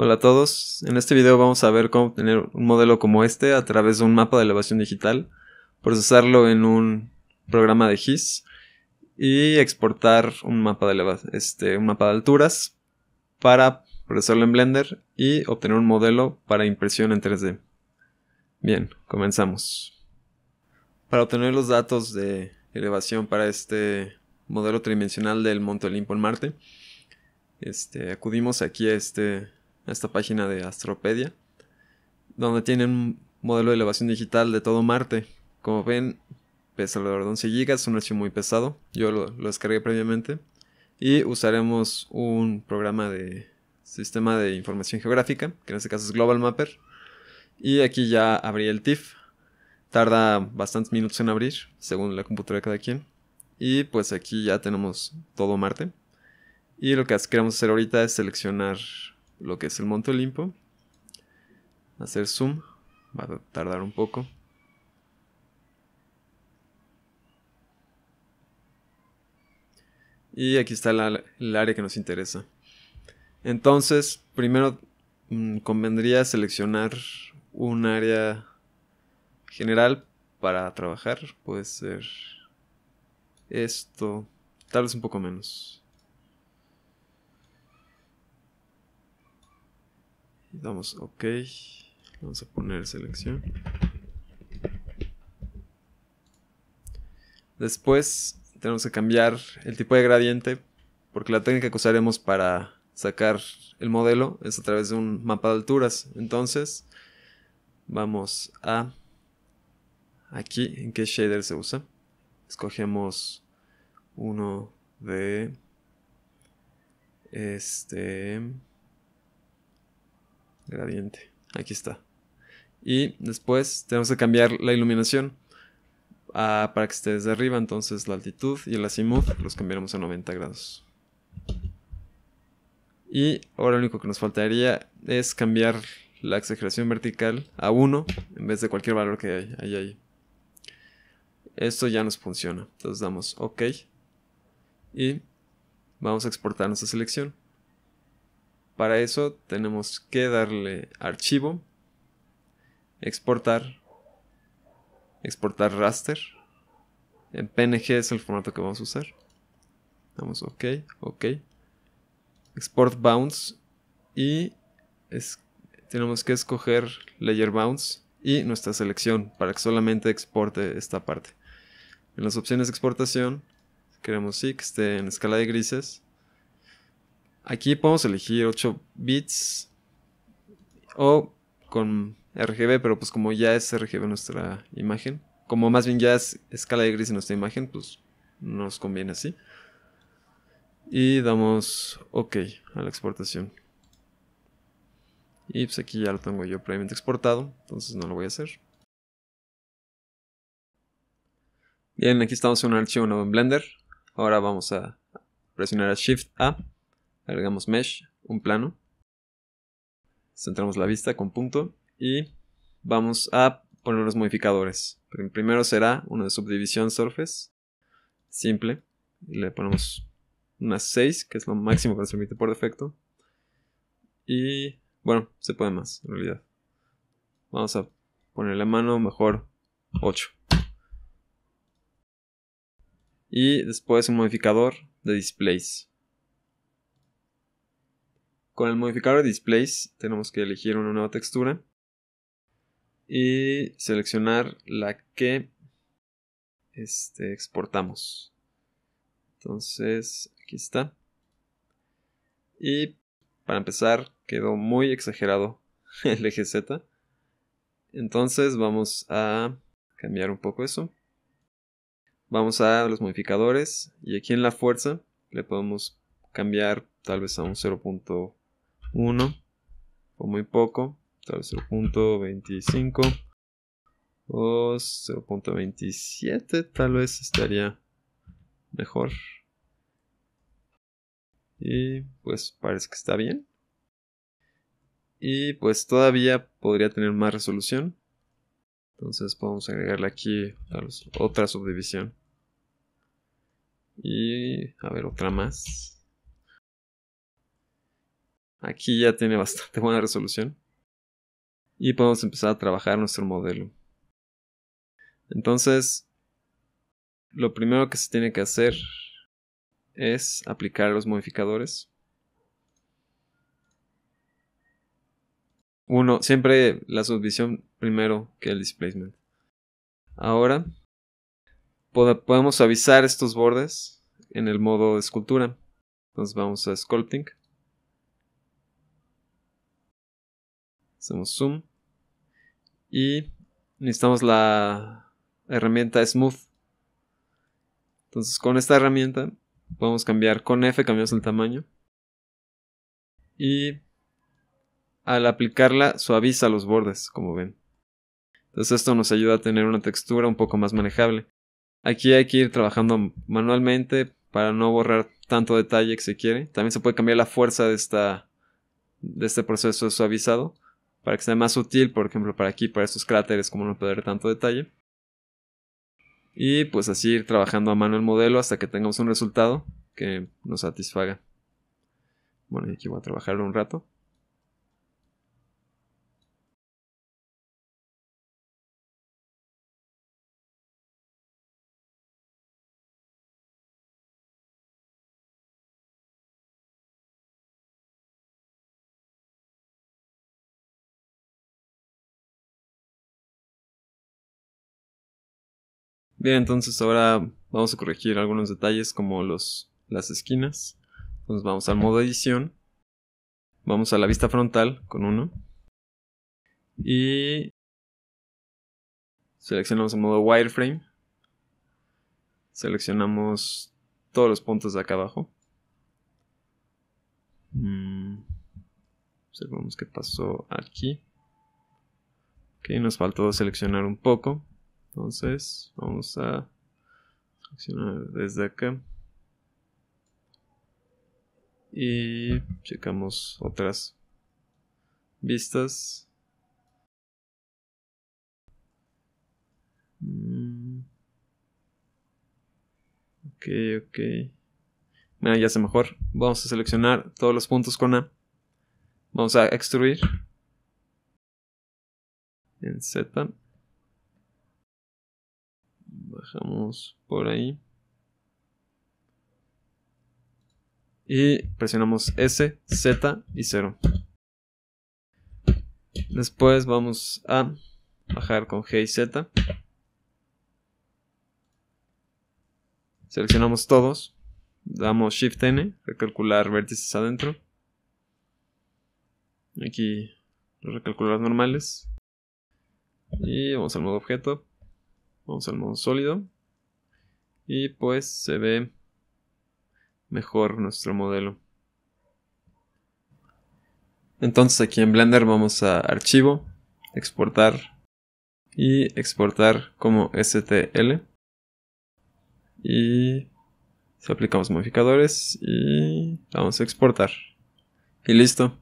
Hola a todos, en este video vamos a ver cómo obtener un modelo como este a través de un mapa de elevación digital, procesarlo en un programa de GIS y exportar un mapa de, este, un mapa de alturas para procesarlo en Blender y obtener un modelo para impresión en 3D. Bien, comenzamos. Para obtener los datos de elevación para este modelo tridimensional del Monte Olimpo en Marte, este, acudimos aquí a este esta página de Astropedia, donde tienen un modelo de elevación digital de todo Marte. Como ven, pesa alrededor de 11 GB, es un archivo muy pesado, yo lo, lo descargué previamente, y usaremos un programa de sistema de información geográfica, que en este caso es Global Mapper, y aquí ya abrí el TIFF. Tarda bastantes minutos en abrir, según la computadora de cada quien. Y pues aquí ya tenemos todo Marte. Y lo que queremos hacer ahorita es seleccionar lo que es el Monte Olimpo. Hacer zoom, va a tardar un poco. Y aquí está el área que nos interesa. Entonces, primero mm, convendría seleccionar un área general para trabajar. Puede ser esto, tal vez un poco menos. damos OK. Vamos a poner selección. Después tenemos que cambiar el tipo de gradiente porque la técnica que usaremos para sacar el modelo es a través de un mapa de alturas. Entonces vamos a aquí en qué shader se usa. Escogemos uno de este gradiente. Aquí está. Y después tenemos que cambiar la iluminación ah, para que esté desde arriba. Entonces la altitud y el azimuth los cambiaremos a 90 grados. Y ahora lo único que nos faltaría es cambiar la exageración vertical a 1 en vez de cualquier valor que hay, hay ahí. Esto ya nos funciona. Entonces damos OK. Y vamos a exportar nuestra selección. Para eso tenemos que darle archivo, exportar, exportar raster. En PNG es el formato que vamos a usar. Damos OK, OK. Export bounds y es, tenemos que escoger layer bounds y nuestra selección para que solamente exporte esta parte. En las opciones de exportación queremos que esté en escala de grises Aquí podemos elegir 8 bits o con RGB, pero pues como ya es RGB nuestra imagen, como más bien ya es escala de gris en nuestra imagen, pues nos conviene así. Y damos OK a la exportación. Y pues aquí ya lo tengo yo previamente exportado, entonces no lo voy a hacer. Bien, aquí estamos en un archivo nuevo en Blender. Ahora vamos a presionar a Shift A Agregamos mesh, un plano. Centramos la vista con punto y vamos a poner los modificadores. El primero será uno de subdivisión surface, simple. le ponemos unas 6, que es lo máximo que nos permite por defecto. Y bueno, se puede más, en realidad. Vamos a ponerle a mano mejor 8. Y después un modificador de displays. Con el modificador de displays tenemos que elegir una nueva textura y seleccionar la que este, exportamos. Entonces, aquí está. Y para empezar, quedó muy exagerado el eje Z. Entonces vamos a cambiar un poco eso. Vamos a los modificadores y aquí en la fuerza le podemos cambiar tal vez a un 0. 1 o muy poco, tal vez 0.25 o 0.27 tal vez estaría mejor. Y pues parece que está bien. Y pues todavía podría tener más resolución. Entonces podemos agregarle aquí otra subdivisión. Y a ver otra más. Aquí ya tiene bastante buena resolución. Y podemos empezar a trabajar nuestro modelo. Entonces, lo primero que se tiene que hacer es aplicar los modificadores. Uno, siempre la subdivisión primero que el displacement. Ahora, podemos avisar estos bordes en el modo de escultura. Entonces vamos a sculpting. Hacemos zoom. Y necesitamos la herramienta smooth. Entonces con esta herramienta podemos cambiar con F, cambiamos el tamaño. Y al aplicarla suaviza los bordes, como ven. Entonces esto nos ayuda a tener una textura un poco más manejable. Aquí hay que ir trabajando manualmente para no borrar tanto detalle que se quiere. También se puede cambiar la fuerza de, este proceso de suavizado para que sea más sutil, por ejemplo, para aquí, para estos cráteres, como no perder tanto detalle. Y pues así ir trabajando a mano el modelo hasta que tengamos un resultado que nos satisfaga. Bueno, aquí voy a trabajarlo un rato. Bien, entonces ahora vamos a corregir algunos detalles como las esquinas. Entonces vamos al modo edición. Vamos a la vista frontal con uno. Y seleccionamos el modo wireframe. Seleccionamos todos los puntos de acá abajo. Mm. Observamos qué pasó aquí. Ok, nos faltó seleccionar un poco. Entonces, vamos a seleccionar desde acá. Y checamos otras vistas. Mm. Ok, ok. Mira ya se mejor. Vamos a seleccionar todos los puntos con A. Vamos a extruir. En Z bajamos por ahí. Y presionamos S, Z y 0. Después vamos a bajar con G y Z. Seleccionamos todos. Damos Shift N, recalcular vértices adentro. Aquí los recalculadores normales. Y vamos al modo objeto. Vamos al modo sólido. Y pues se ve mejor nuestro modelo. Entonces aquí en Blender vamos a archivo, exportar y exportar como STL. Y aplicamos modificadores y vamos a exportar. Y listo.